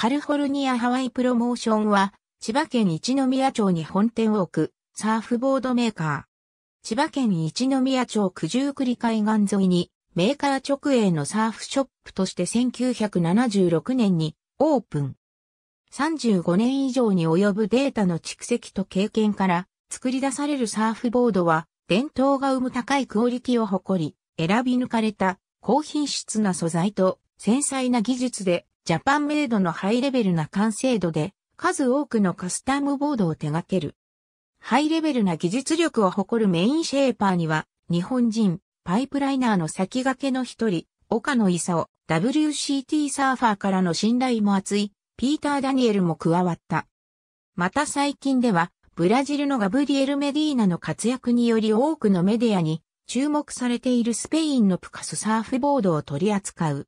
カルフォルニアハワイプロモーションは、千葉県一宮町に本店を置く、サーフボードメーカー。千葉県一宮町九十九里海岸沿いに、メーカー直営のサーフショップとして1976年にオープン。35年以上に及ぶデータの蓄積と経験から作り出されるサーフボードは伝統が生む高いクオリティを誇り選び抜かれた高品質な素材と繊細な技術でジャパンメイドのハイレベルな完成度で数多くのカスタムボードを手掛ける。ハイレベルな技術力を誇るメインシェーパーには日本人パイプライナーの先駆けの一人、岡野勲、WCT サーファーからの信頼も厚い、ピーター・ダニエルも加わった。また最近では、ブラジルのガブリエル・メディーナの活躍により多くのメディアに注目されているスペインのプカスサーフボードを取り扱う。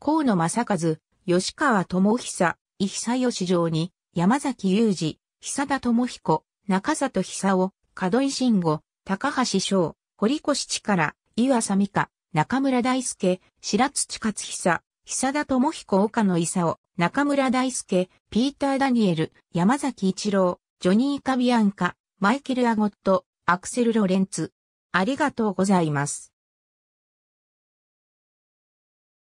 河野正和、吉川智久、伊久義城に、山崎裕二、久田智彦、中里久夫、門井慎吾、高橋翔、堀越力、岩佐美香、中村大輔、白土勝久、久田智彦岡野勲、中村大輔、ピーター・ダニエル、山崎一郎、ジョニー・カビアンカ、マイケル・アゴット、アクセル・ロレンツ。ありがとうございます。